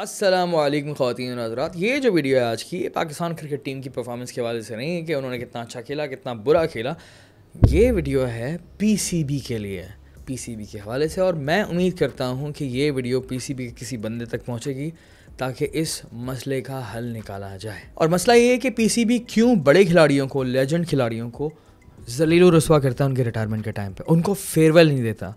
असलम खातिन हजरात ये जो वीडियो है आज की ये पाकिस्तान क्रिकेट टीम की परफॉर्मेंस के हवाले से नहीं है कि उन्होंने कितना अच्छा खेला कितना बुरा खेला ये वीडियो है पी सी बी के लिए पी सी बी के हवाले से और मैं उम्मीद करता हूँ कि ये वीडियो पी सी बी के किसी बंदे तक पहुँचेगी ताकि इस मसले का हल निकाला जाए और मसला ये है कि पी सी बी क्यों बड़े खिलाड़ियों को लेजेंड खिलाड़ियों को जलील रसुआ करता है उनके रिटायरमेंट के टाइम पर उनको फेयरवेल नहीं देता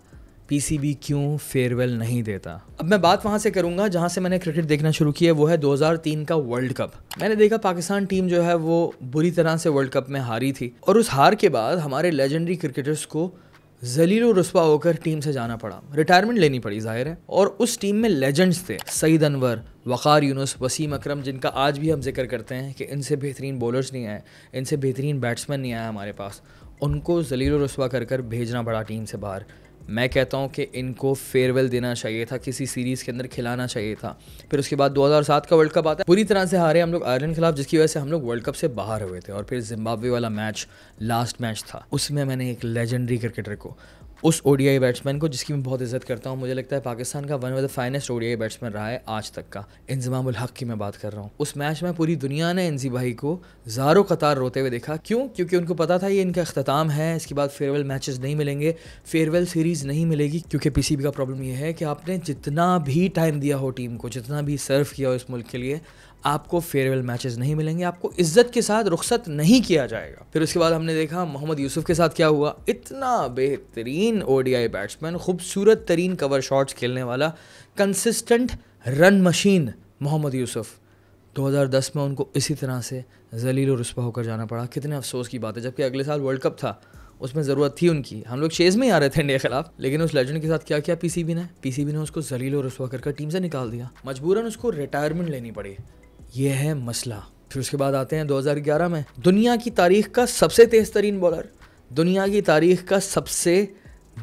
पीसीबी क्यों फेयरवेल नहीं देता अब मैं बात वहाँ से करूँगा जहाँ से मैंने क्रिकेट देखना शुरू किया वो है 2003 का वर्ल्ड कप मैंने देखा पाकिस्तान टीम जो है वो बुरी तरह से वर्ल्ड कप में हारी थी और उस हार के बाद हमारे लेजेंडरी क्रिकेटर्स को जलील रस्वा होकर टीम से जाना पड़ा रिटायरमेंट लेनी पड़ी जाहिर है और उस टीम में लेजेंड्स थे सईद अनवर वक़ार यूनुस वसीम अकरम जिनका आज भी हम जिक्र करते हैं कि इनसे बेहतरीन बॉलर्स नहीं आए इनसे बेहतरीन बैट्समैन नहीं आया हमारे पास उनको जलील रसवा कर कर भेजना पड़ा टीम से बाहर मैं कहता हूँ कि इनको फेयरवेल देना चाहिए था किसी सीरीज़ के अंदर खिलाना चाहिए था फिर उसके बाद 2007 का वर्ल्ड कप आता है पूरी तरह से हारे हम लोग आयरलैंड खिलाफ जिसकी वजह से हम लोग वर्ल्ड कप से बाहर हुए थे और फिर जिम्बाब्वे वाला मैच लास्ट मैच था उसमें मैंने एक लेजेंडरी क्रिकेटर को उस ओडीआई बैट्समैन को जिसकी मैं बहुत इज्जत करता हूँ मुझे लगता है पाकिस्तान का one of the finest ODI batsman रहा है आज तक का इंजमाम हक की मैं बात कर रहा हूँ उस मैच में पूरी दुनिया ने इंजी भाई को जारो कतार रोते हुए देखा क्यों क्योंकि उनको पता था ये इनका अख्ताम है इसके बाद फेयरवेल मैचेस नहीं मिलेंगे फेयरवेल सीरीज नहीं मिलेगी क्योंकि बी का प्रॉब्लम यह है कि आपने जितना भी टाइम दिया हो टीम को जितना भी सर्व किया हो इस मुल्क के लिए आपको फेयरवेल मैचेस नहीं मिलेंगे आपको इज्जत के साथ रुखसत नहीं किया जाएगा फिर उसके बाद हमने देखा मोहम्मद यूसुफ के साथ क्या हुआ इतना बेहतरीन ओडीआई बैट्समैन खूबसूरत तरीन कवर शॉट्स खेलने वाला consistent run machine Mohammad Yousuf 2010 में उनको इसी तरह से जलील और होकर जाना पड़ा कितने अफसोस की बात है जबकि अगले साल वर्ल्ड कप था उसमें ज़रूरत थी उनकी हम लोग शेज़ में ही आ रहे थे इंडिया के खिलाफ लेकिन उस लेजेंड के साथ क्या किया पीसीबी ने पीसीबी ने उसको जलील और रसवा कर टीम से निकाल दिया मजबूरन उसको रिटायरमेंट लेनी पड़ी ये है मसला फिर उसके बाद आते हैं 2011 में दुनिया की तारीख का सबसे तेज़ तरीन बॉलर दुनिया की तारीख का सबसे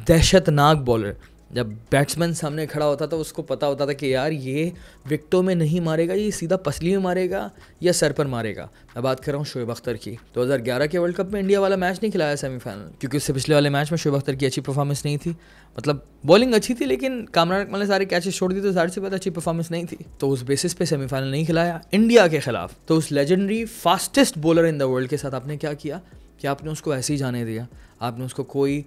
दहशतनाक बॉलर जब बैट्समैन सामने खड़ा होता था तो उसको पता होता था कि यार ये विकटों में नहीं मारेगा ये सीधा पसली में मारेगा या सर पर मारेगा मैं बात कर रहा हूँ शोएब अख्तर की 2011 के वर्ल्ड कप में इंडिया वाला मैच नहीं खिलाया सेमीफाइनल क्योंकि उससे पिछले वाले मैच में शोएब अख्तर की अच्छी परफॉर्मेंस नहीं थी मतलब बॉलिंग अच्छी थी लेकिन कामरान अकमल ने सारे कैचेस छोड़ दिए तो सारे से बहुत अच्छी परफॉर्मेंस नहीं थी तो उस बेसिस पे सेमीफाइनल नहीं खिलाया इंडिया के खिलाफ तो उस legendary fastest bowler in the world के साथ आपने क्या किया कि आपने उसको ऐसे ही जाने दिया आपने उसको कोई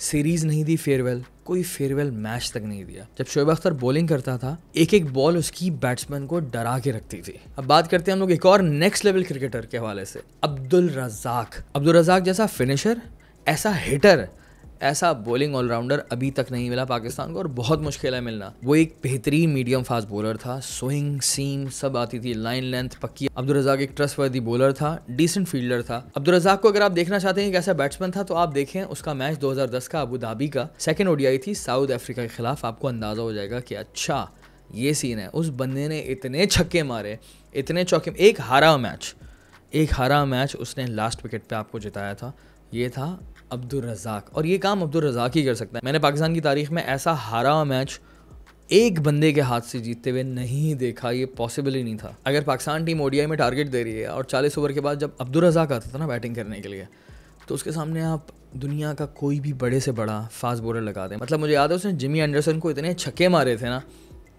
सीरीज़ नहीं दी फेयरवेल कोई फेयरवेल मैच तक नहीं दिया जब शोएब अख्तर बॉलिंग करता था एक एक बॉल उसकी बैट्समैन को डरा के रखती थी अब बात करते हैं हम लोग एक और नेक्स्ट लेवल क्रिकेटर के हवाले से अब्दुल रजाक अब्दुल रजाक जैसा फिनिशर ऐसा हिटर ऐसा बॉलिंग ऑलराउंडर अभी तक नहीं मिला पाकिस्तान को और बहुत मुश्किल है मिलना वो एक बेहतरीन मीडियम फास्ट बॉलर था स्विंग सीम सब आती थी लाइन लेंथ पक्की अब्दुल रजाक एक ट्रस्ट वर्दी बॉलर था डिसेंट फील्डर था अब्दुल रजाक को अगर आप देखना चाहते हैं कैसा ऐसा बैट्समैन था तो आप देखें उसका मैच दो का अबू धाबी का सेकेंड ओडियाई थी साउथ अफ्रीका के खिलाफ आपको अंदाजा हो जाएगा कि अच्छा ये सीन है उस बंदे ने इतने छक्के मारे इतने चौके एक हारा मैच एक हारा मैच उसने लास्ट विकेट पे आपको जिताया था ये था अब्दुल रज़ाक और ये काम अब्दुल रज़ाक ही कर सकता है मैंने पाकिस्तान की तारीख में ऐसा हारा मैच एक बंदे के हाथ से जीतते हुए नहीं देखा ये पॉसिबल ही नहीं था अगर पाकिस्तान टीम ओडीआई में टारगेट दे रही है और 40 ओवर के बाद जब अब्दुल रज़ाक आता था ना बैटिंग करने के लिए तो उसके सामने आप दुनिया का कोई भी बड़े से बड़ा फास्ट बॉलर लगा दें मतलब मुझे याद है उसने जिमी एंडरसन को इतने छक्के मारे थे ना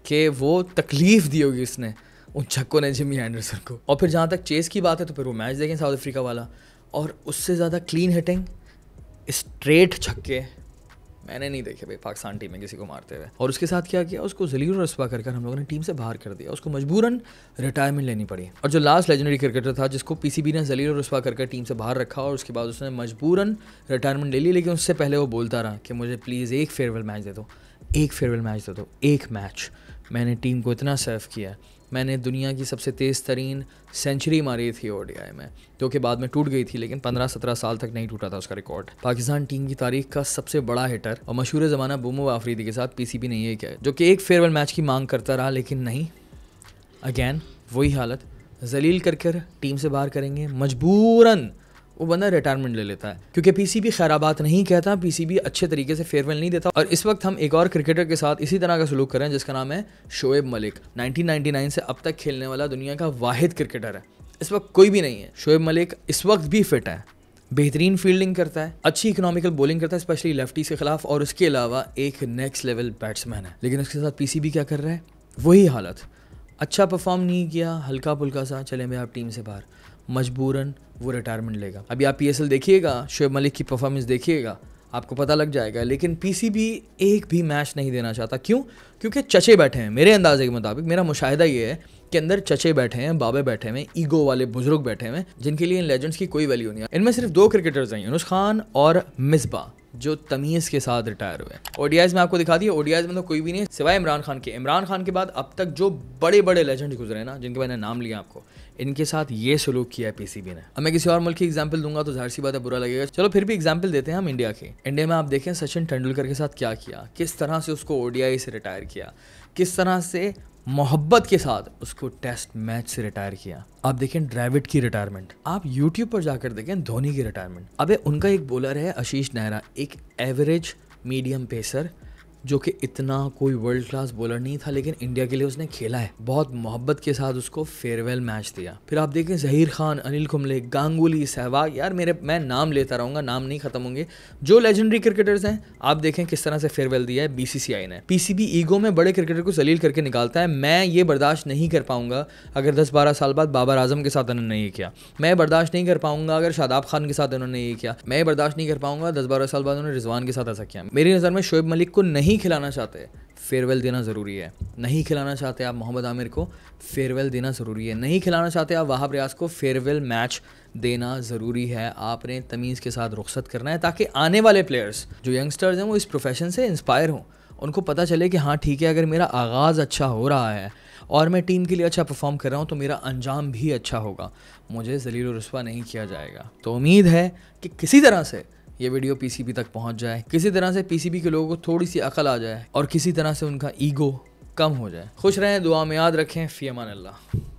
कि वो तकलीफ़ दी होगी उसने उन छक्कों ने जिमी एंडरसन को और फिर जहाँ तक चेस की बात है तो फिर वो मैच देखें साउथ अफ्रीका वाला और उससे ज़्यादा क्लीन हिटिंग स्ट्रेट छक्के मैंने नहीं देखे भाई पाकिस्तान टीम में किसी को मारते हुए और उसके साथ क्या किया उसको जलील रसवा कर हम लोगों ने टीम से बाहर कर दिया उसको मजबूरन रिटायरमेंट लेनी पड़ी और जो लास्ट लेजेंडरी क्रिकेटर था जिसको पीसीबी ने जलील रसवा कर टीम से बाहर रखा और उसके बाद उसने मजबूरन रिटायरमेंट ले ली लेकिन उससे पहले वो बोलता रहा कि मुझे प्लीज़ एक फेयरवेल मैच दे दो एक फेयरवेल मैच दे दो एक मैच मैंने टीम को इतना सर्व किया मैंने दुनिया की सबसे तेज़ तरीन सेंचुरी मारी थी ओडीआई में जो कि बाद में टूट गई थी लेकिन 15-17 साल तक नहीं टूटा था उसका रिकॉर्ड पाकिस्तान टीम की तारीख का सबसे बड़ा हिटर और मशहूर ज़माना बुमो आफरीदी के साथ पीसीबी ने यह किया जो कि एक फेयरवेल मैच की मांग करता रहा लेकिन नहीं अगैन वही हालत जलील कर कर टीम से बाहर करेंगे मजबूरन वो बंदा रिटायरमेंट ले लेता है क्योंकि पीसीबी खैराबात नहीं कहता भी अच्छे तरीके से फेयरवेल नहीं देता और इस वक्त हम एक और क्रिकेटर के साथ इसी तरह का सलूक करें जिसका नाम है शोएब मलिक 1999 से अब तक खेलने वाला दुनिया का वाहिद क्रिकेटर है इस वक्त कोई भी नहीं है शोएब मलिक इस वक्त भी फिट है बेहतरीन फील्डिंग करता है अच्छी इकोनॉमिकल बॉलिंग करता है स्पेशली लेफ्टीज के खिलाफ और उसके अलावा एक नेक्स्ट लेवल बैट्समैन है लेकिन उसके साथ पीसीबी क्या कर रहा है वही हालत अच्छा परफॉर्म नहीं किया हल्का पुल्का सा चले मैं आप टीम से बाहर मजबूरन वो रिटायरमेंट लेगा अभी आप पी देखिएगा शुएब मलिक की परफॉर्मेंस देखिएगा आपको पता लग जाएगा लेकिन पीसीबी एक भी मैच नहीं देना चाहता क्यों क्योंकि चचे बैठे हैं मेरे अंदाजे के मुताबिक मेरा मुशाहिदा ये है कि अंदर चचे बैठे हैं बाबे बैठे हैं ईगो वाले बुजुर्ग बैठे हैं जिनके लिए इन लेजेंड्स की कोई वैल्यू नहीं है इनमें सिर्फ दो क्रिकेटर्स हैं यूनुस खान और मिसबा जो तमीज़ के साथ रिटायर हुए ओडियाज में आपको दिखा दिए ओडियाज में तो कोई भी नहीं सिवाय इमरान खान के इमरान खान के बाद अब तक जो बड़े बड़े लेजेंड गुजरे ना जिनके मैंने नाम लिया आपको इनके साथ ये सलूक किया है पीसीबी ने अब मैं किसी और मुल्क की एग्जाम्पल दूंगा तो जाहिर सी बात है बुरा लगेगा चलो फिर भी एग्जाम्पल देते हैं हम इंडिया के इंडिया में आप देखें सचिन तेंदुलकर के साथ क्या किया किस तरह से उसको ओडीआई से रिटायर किया किस तरह से मोहब्बत के साथ उसको टेस्ट मैच से रिटायर किया आप देखें ड्रेविड की रिटायरमेंट आप यूट्यूब पर जाकर देखें धोनी की रिटायरमेंट अबे उनका एक बॉलर है आशीष नेहरा एक एवरेज मीडियम पेसर जो कि इतना कोई वर्ल्ड क्लास बॉलर नहीं था लेकिन इंडिया के लिए उसने खेला है बहुत मोहब्बत के साथ उसको फेयरवेल मैच दिया फिर आप देखें जहीर खान अनिल कुंबले गांगुली सहवाग यार मेरे मैं नाम लेता रहूंगा नाम नहीं खत्म होंगे जो लेजेंडरी क्रिकेटर्स हैं आप देखें किस तरह से फेयरवेल दिया है बीसीसीआई ने पीसीबी ईगो में बड़े क्रिकेटर को जलील करके निकालता है मैं ये बर्दाश्त नहीं कर पाऊंगा अगर दस बारह साल बाद बाबर आजम के साथ उन्होंने ये किया मैं बर्दाश्त नहीं कर पाऊंगा अगर शादाब खान के साथ उन्होंने ये किया मैं बर्दाश्त नहीं कर पाऊंगा दस बारह साल बाद उन्होंने रिजवान के साथ ऐसा किया मेरी नज़र में शोएब मलिक को नहीं नहीं खिलाना चाहते फेयरवेल देना ज़रूरी है नहीं खिलाना चाहते आप मोहम्मद आमिर को फेयरवेल देना ज़रूरी है नहीं खिलाना चाहते आप वहाब रियाज को फेयरवेल मैच देना ज़रूरी है आपने तमीज़ के साथ रुख्सत करना है ताकि आने वाले प्लेयर्स जो यंगस्टर्स हैं वो इस प्रोफेशन से इंस्पायर हों उनको पता चले कि हाँ ठीक है अगर मेरा आगाज़ अच्छा हो रहा है और मैं टीम के लिए अच्छा परफॉर्म कर रहा हूँ तो मेरा अंजाम भी अच्छा होगा मुझे जलील रस्वा नहीं किया जाएगा तो उम्मीद है कि किसी तरह से ये वीडियो पीसीबी तक पहुंच जाए किसी तरह से पीसीबी के लोगों को थोड़ी सी अकल आ जाए और किसी तरह से उनका ईगो कम हो जाए खुश रहें दुआ में याद रखें फ़ी अमान अल्लाह